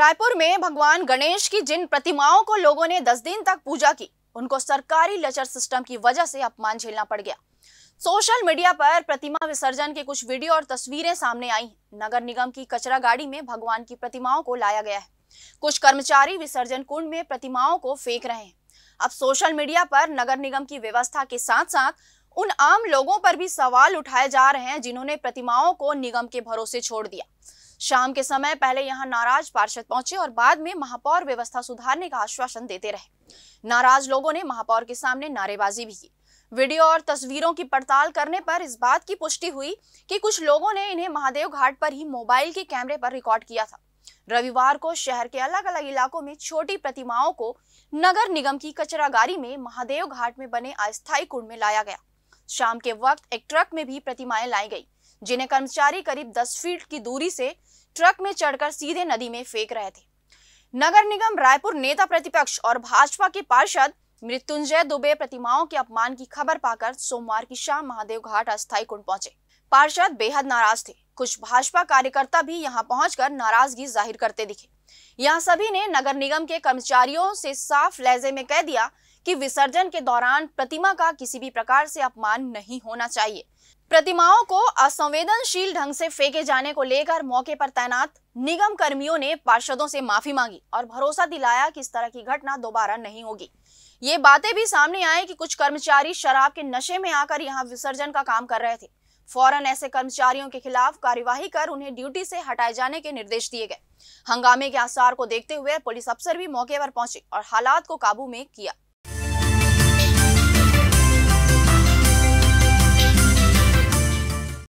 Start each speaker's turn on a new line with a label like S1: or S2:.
S1: रायपुर में भगवान गणेश की जिन प्रतिमाओं को लोगों ने दस दिन तक पूजा की उनको सरकारी लचर सिस्टम की वजह से अपमान झेलना पड़ गया सोशल मीडिया पर प्रतिमा विसर्जन के कुछ वीडियो और तस्वीरें सामने आई नगर निगम की कचरा गाड़ी में भगवान की प्रतिमाओं को लाया गया है कुछ कर्मचारी विसर्जन कुंड में प्रतिमाओं को फेंक रहे हैं अब सोशल मीडिया पर नगर निगम की व्यवस्था के साथ साथ उन आम लोगों पर भी सवाल उठाए जा रहे हैं जिन्होंने प्रतिमाओं को निगम के भरोसे छोड़ दिया शाम के समय पहले यहां नाराज पार्षद पहुंचे और बाद में महापौर व्यवस्था सुधारने का आश्वासन देते रहे नाराज लोगों ने महापौर के सामने नारेबाजी भी की वीडियो और तस्वीरों की पड़ताल करने पर इस बात की पुष्टि हुई कि कुछ लोगों ने इन्हें महादेव घाट पर ही मोबाइल के कैमरे पर रिकॉर्ड किया था रविवार को शहर के अलग अलग इलाकों में छोटी प्रतिमाओं को नगर निगम की कचरा गाड़ी में महादेव घाट में बने अस्थायी कुंड में लाया गया शाम के वक्त एक ट्रक में भी प्रतिमाएं लाई गई जिन्हें कर्मचारी करीब 10 फीट की दूरी से ट्रक में चढ़कर सीधे नदी में फेंक रहे थे नगर निगम रायपुर नेता प्रतिपक्ष और भाजपा के पार्षद मृत्युंजय दुबे प्रतिमाओं के अपमान की खबर पाकर सोमवार की शाम महादेव घाट अस्थायी कुंड पहुंचे पार्षद बेहद नाराज थे कुछ भाजपा कार्यकर्ता भी यहां पहुंचकर नाराजगी जाहिर करते दिखे यहां सभी ने नगर निगम के कर्मचारियों से साफ लहजे में कह दिया कि विसर्जन के दौरान प्रतिमा का किसी भी प्रकार से अपमान नहीं होना चाहिए प्रतिमाओं को असंवेदनशील ढंग से फेंके जाने को लेकर मौके पर तैनात निगम कर्मियों ने पार्षदों से माफी मांगी और भरोसा दिलाया कि इस तरह की घटना दोबारा नहीं होगी ये बातें भी सामने आए कि कुछ कर्मचारी शराब के नशे में आकर यहाँ विसर्जन का काम कर रहे थे फौरन ऐसे कर्मचारियों के खिलाफ कार्यवाही कर उन्हें ड्यूटी से हटाए जाने के निर्देश दिए गए हंगामे के आसार को देखते हुए पुलिस अफसर भी मौके पर पहुंचे और हालात को काबू में किया